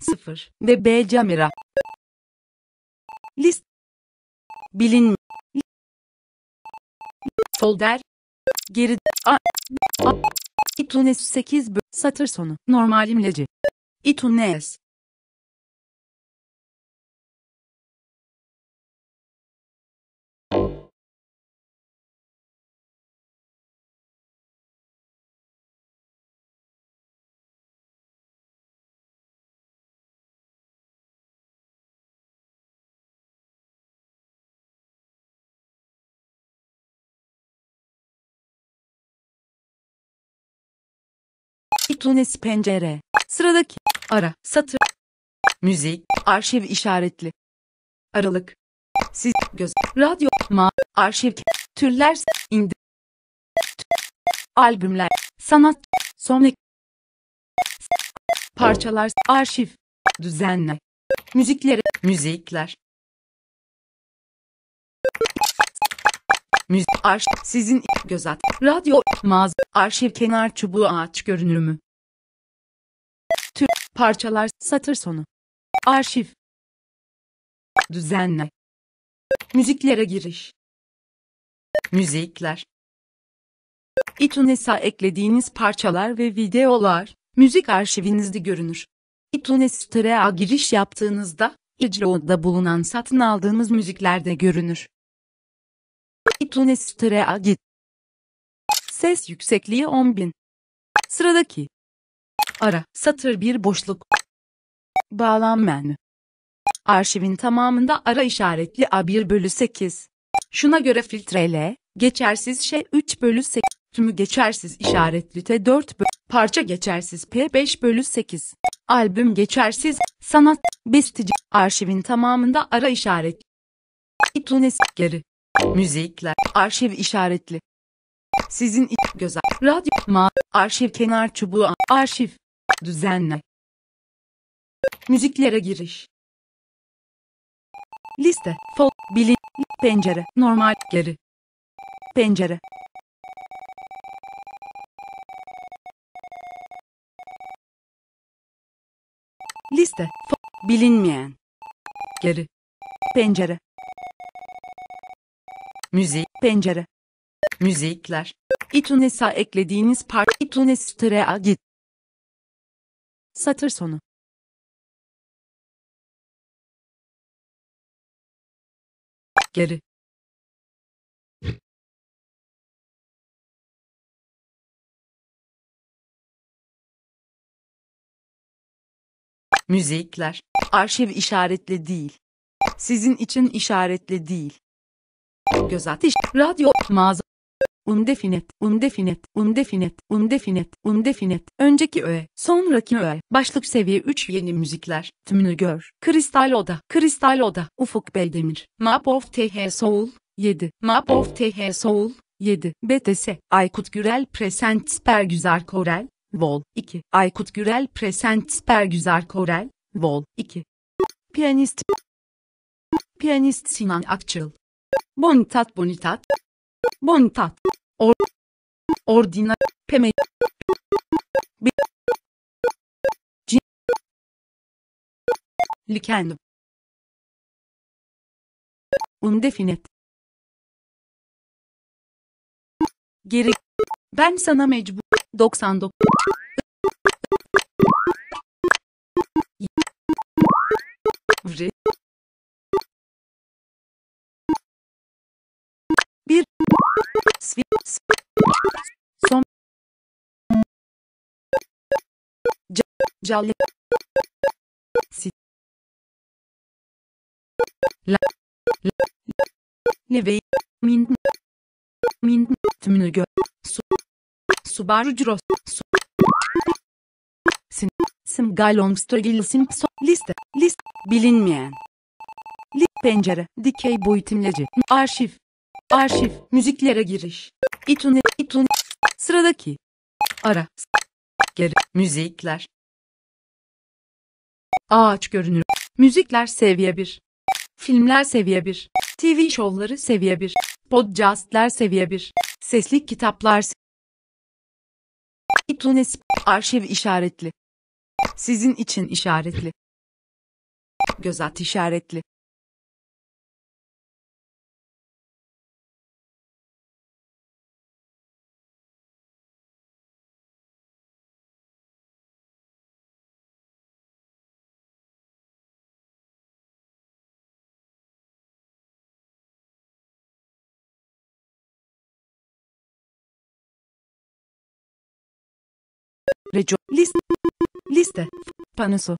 0 ve B camera list bilin solder geri a, a. itunes 8 satır sonu normalimleci itunes Tunis pencere. Sıradaki. Ara. Satır. Müzik. Arşiv işaretli. Aralık. Siz. Göz. Radyo. Ma. Arşiv. Türler. indi. Albümler. Sanat. Sonik. Parçalar. Arşiv. Düzenle. Müzikleri. Müzikler. Müzik arş sizin göz at. Radyo maz. arşiv kenar çubuğu ağaç görünümü. Tür parçalar satır sonu. Arşiv. Düzenle. Müziklere giriş. Müzikler. iTunes'a eklediğiniz parçalar ve videolar müzik arşivinizde görünür. iTunes Stereo'a giriş yaptığınızda, iCloud'da bulunan satın aldığımız müziklerde görünür. Tunis Tre'a git. Ses yüksekliği 10.000. Sıradaki. Ara, satır bir boşluk. Bağlam menü. Arşivin tamamında ara işaretli A1 bölü 8. Şuna göre filtrele, geçersiz şey 3 bölü 8. Tümü geçersiz işaretli T4 bölü. Parça geçersiz P5 bölü 8. Albüm geçersiz, sanat, bestici. Arşivin tamamında ara işaret. İtunes geri. Müzikler, arşiv işaretli. Sizin gözel radyo ma arşiv kenar çubuğu arşiv düzenle. Müziklere giriş. Liste, fol, bilin, pencere, normal, geri. Pencere. Liste, fol, bilinmeyen. Geri. Pencere. Müzik, pencere. Müzikler. iTunes'a eklediğiniz park iTunes Store'a git. Satır sonu. Geri. Müzikler. Arşiv işaretli değil. Sizin için işaretli değil göz atış, radyo, mağaza, umdefinet, umdefinet, umdefinet, umdefinet, umdefinet, önceki öğe, sonraki öğe, başlık seviye 3 yeni müzikler, tümünü gör, kristal oda, kristal oda, ufuk beldemir, map of TH Soul, 7, map of TH Soul, 7, BTS, Aykut Gürel Present Presents Güzel Korel, Vol 2, Aykut Gürel Present Presents Güzel Korel, Vol 2, Piyanist, Piyanist Sinan Akçıl, Bonitat bonitat. Bonitat. Or ordina peme bi cin liken undefinite geri ben sana mecbur 99 giallo si la la neve min min tümünü gö su Subaru Juros su sin sim galon sim so liste list bilinmeyen Lip pencere, dikey boyutimleci arşiv, arşiv, müziklere giriş, itune, itune, sıradaki, ara, geri, müzikler, Ağaç görünür. Müzikler seviye 1. Filmler seviye 1. TV şovları seviye 1. Podcastler seviye 1. Sesli kitaplar iTunes arşiv işaretli. Sizin için işaretli. Gözat işaretli. Lista. liste. Panosso.